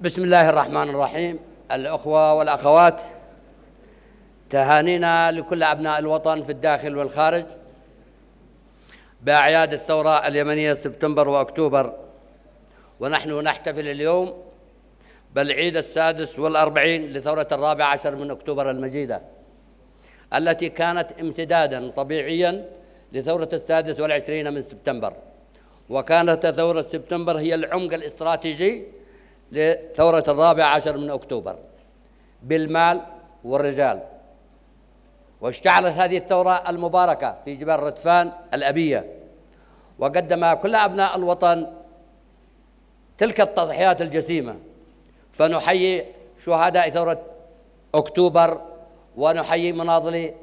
بسم الله الرحمن الرحيم الأخوة والأخوات تهانينا لكل أبناء الوطن في الداخل والخارج بأعياد الثورة اليمنية سبتمبر وأكتوبر ونحن نحتفل اليوم بالعيد السادس والأربعين لثورة الرابع عشر من أكتوبر المجيدة التي كانت امتدادا طبيعيا لثورة السادس والعشرين من سبتمبر وكانت ثورة سبتمبر هي العمق الاستراتيجي لثورة الرابع عشر من أكتوبر بالمال والرجال واشتعلت هذه الثورة المباركة في جبال ردفان الأبية وقدم كل أبناء الوطن تلك التضحيات الجسيمة فنحيي شهداء ثورة أكتوبر ونحيي مناضلي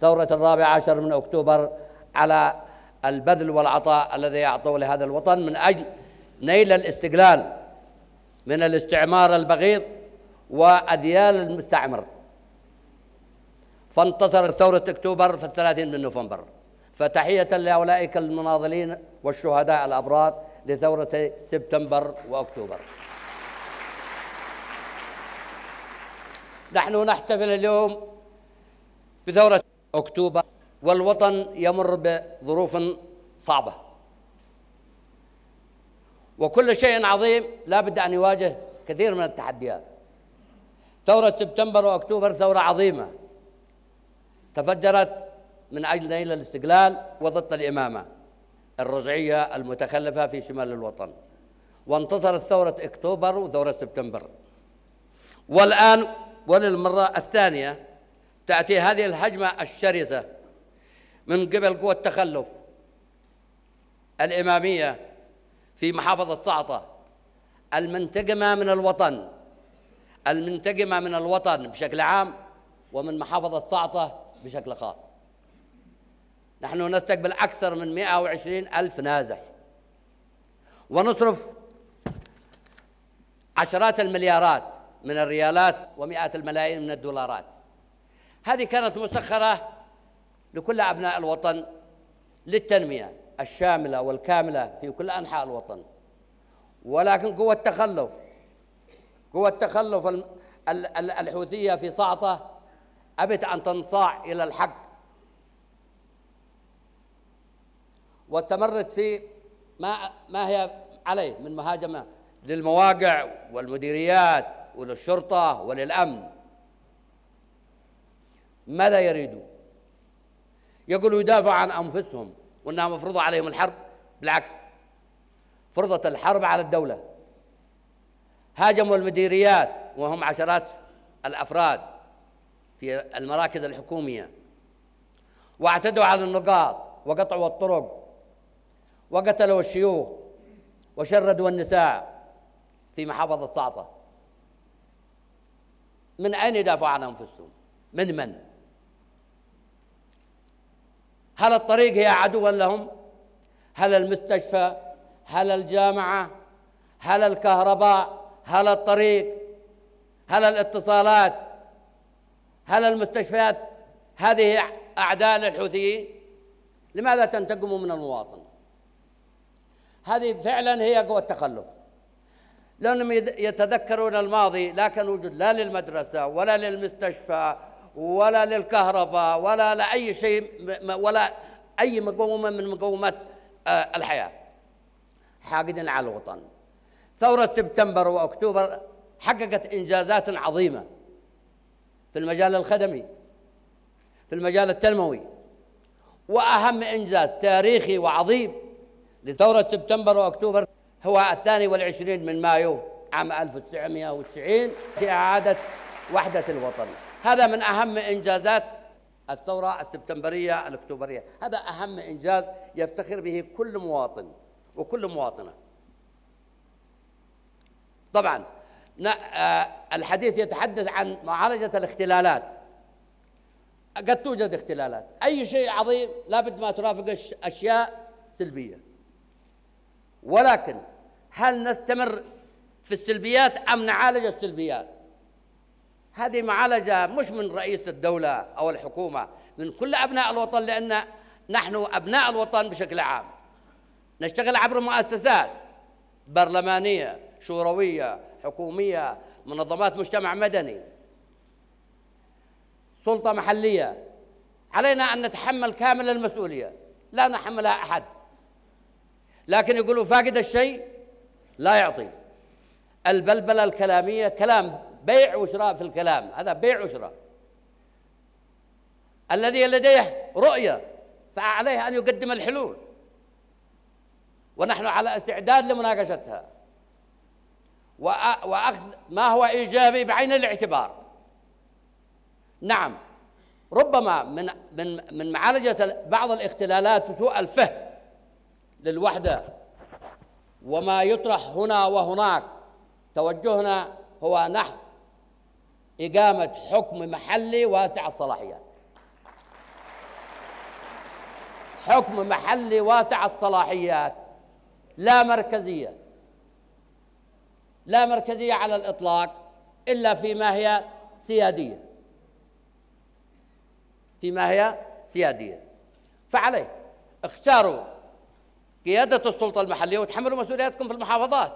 ثورة الرابع عشر من أكتوبر على البذل والعطاء الذي يعطوه لهذا الوطن من أجل نيل الاستقلال من الاستعمار البغيض وأذيال المستعمر فانتصرت ثورة أكتوبر في الثلاثين من نوفمبر فتحية لأولئك المناضلين والشهداء الأبرار لثورة سبتمبر وأكتوبر نحن نحتفل اليوم بثورة أكتوبر والوطن يمر بظروف صعبة وكل شيء عظيم لا بد أن يواجه كثير من التحديات ثورة سبتمبر وأكتوبر ثورة عظيمة تفجرت من أجل نيل الاستقلال وضد الإمامة الرجعية المتخلفة في شمال الوطن وانتصرت ثورة أكتوبر وثورة سبتمبر والآن وللمرة الثانية تأتي هذه الهجمة الشرسة من قبل قوى التخلف الإمامية في محافظة صعطة المنتجمة من الوطن المنتجمة من الوطن بشكل عام ومن محافظة صعطة بشكل خاص نحن نستقبل أكثر من 120 ألف نازح ونصرف عشرات المليارات من الريالات ومئات الملايين من الدولارات هذه كانت مسخرة لكل أبناء الوطن للتنمية الشاملة والكاملة في كل أنحاء الوطن ولكن قوة التخلف قوة التخلف الحوثية في صعطة أبت أن تنصاع إلى الحق واستمرت في ما ما هي عليه من مهاجمة للمواقع والمديريات وللشرطة وللأمن ماذا يريدوا؟ يقولوا يدافع عن أنفسهم وانها مفروضه عليهم الحرب بالعكس فرضت الحرب على الدوله هاجموا المديريات وهم عشرات الافراد في المراكز الحكوميه واعتدوا على النقاط وقطعوا الطرق وقتلوا الشيوخ وشردوا النساء في محافظه سعطه من اين يدافعوا عن انفسهم من من هل الطريق هي عدوا لهم هل المستشفى هل الجامعه هل الكهرباء هل الطريق هل الاتصالات هل المستشفيات هذه اعداء للحوثيين لماذا تنتقموا من المواطن هذه فعلا هي قوة التخلف لأنهم يتذكرون الماضي لا كان وجود لا للمدرسة ولا للمستشفى ولا للكهرباء ولا لأي شيء ولا أي مقومة من مقومات آه، الحياة حاقد على الوطن ثورة سبتمبر وأكتوبر حققت إنجازات عظيمة في المجال الخدمي في المجال التنموي وأهم إنجاز تاريخي وعظيم لثورة سبتمبر وأكتوبر هو الثاني والعشرين من مايو عام 1990 في إعادة وحدة الوطن هذا من أهم إنجازات الثورة السبتمبرية الأكتوبرية هذا أهم إنجاز يفتخر به كل مواطن وكل مواطنة طبعا آه، الحديث يتحدث عن معالجة الاختلالات قد توجد اختلالات أي شيء عظيم لابد ما ترافق أشياء سلبية ولكن هل نستمر في السلبيات أم نعالج السلبيات هذه معالجة مش من رئيس الدولة أو الحكومة من كل أبناء الوطن لأن نحن أبناء الوطن بشكل عام نشتغل عبر مؤسسات برلمانية شوروية حكومية منظمات مجتمع مدني سلطة محلية علينا أن نتحمل كامل المسؤولية لا نحملها أحد لكن يقولوا فاقد الشيء لا يعطي البلبلة الكلامية كلام بيع وشراء في الكلام هذا بيع وشراء الذي لديه رؤية فعليه أن يقدم الحلول ونحن على استعداد لمناقشتها وأخذ ما هو إيجابي بعين الاعتبار نعم ربما من من من معالجة بعض الاختلالات وسوء الفهم للوحدة وما يطرح هنا وهناك توجهنا هو نحو إقامة حكم محلي واسع الصلاحيات حكم محلي واسع الصلاحيات لا مركزية لا مركزية على الإطلاق إلا فيما هي سيادية فيما هي سيادية فعليه اختاروا قيادة السلطة المحلية وتحملوا مسؤولياتكم في المحافظات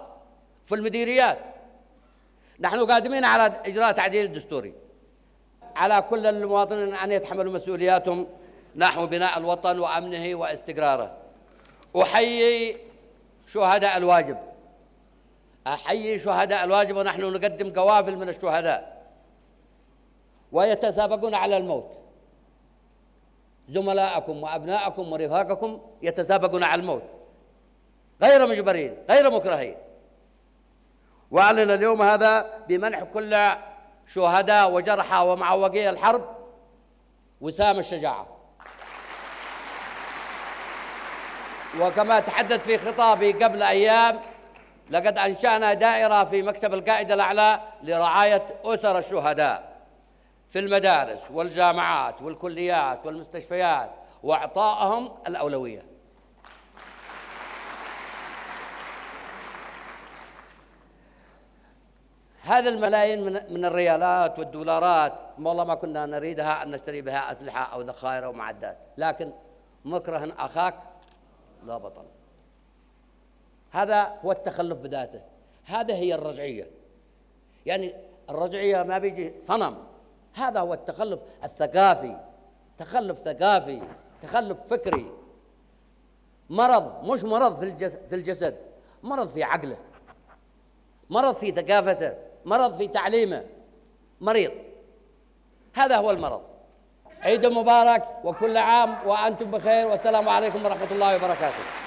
في المديريات نحن قادمين على إجراء تعديل دستوري على كل المواطنين أن يتحملوا مسؤولياتهم نحو بناء الوطن وأمنه واستقراره أحيي شهداء الواجب أحيي شهداء الواجب ونحن نقدم قوافل من الشهداء ويتسابقون على الموت زملاءكم وأبناءكم ورفاقكم يتسابقون على الموت غير مجبرين غير مكرهين وأعلن اليوم هذا بمنح كل شهداء وجرحى ومعوقي الحرب وسام الشجاعة وكما تحدث في خطابي قبل أيام لقد أنشأنا دائرة في مكتب القائد الأعلى لرعاية أسر الشهداء في المدارس والجامعات والكليات والمستشفيات وإعطائهم الأولوية هذا الملايين من, من الريالات والدولارات والله ما كنا نريدها أن نشتري بها أسلحة أو ذخائر أو معدات لكن مكره أخاك لا بطل هذا هو التخلف بذاته هذا هي الرجعية يعني الرجعية ما بيجي صنم هذا هو التخلف الثقافي تخلف ثقافي تخلف فكري مرض مش مرض في الجسد مرض في عقله مرض في ثقافته مرض في تعليمه مريض هذا هو المرض عيد مبارك وكل عام وأنتم بخير والسلام عليكم ورحمة الله وبركاته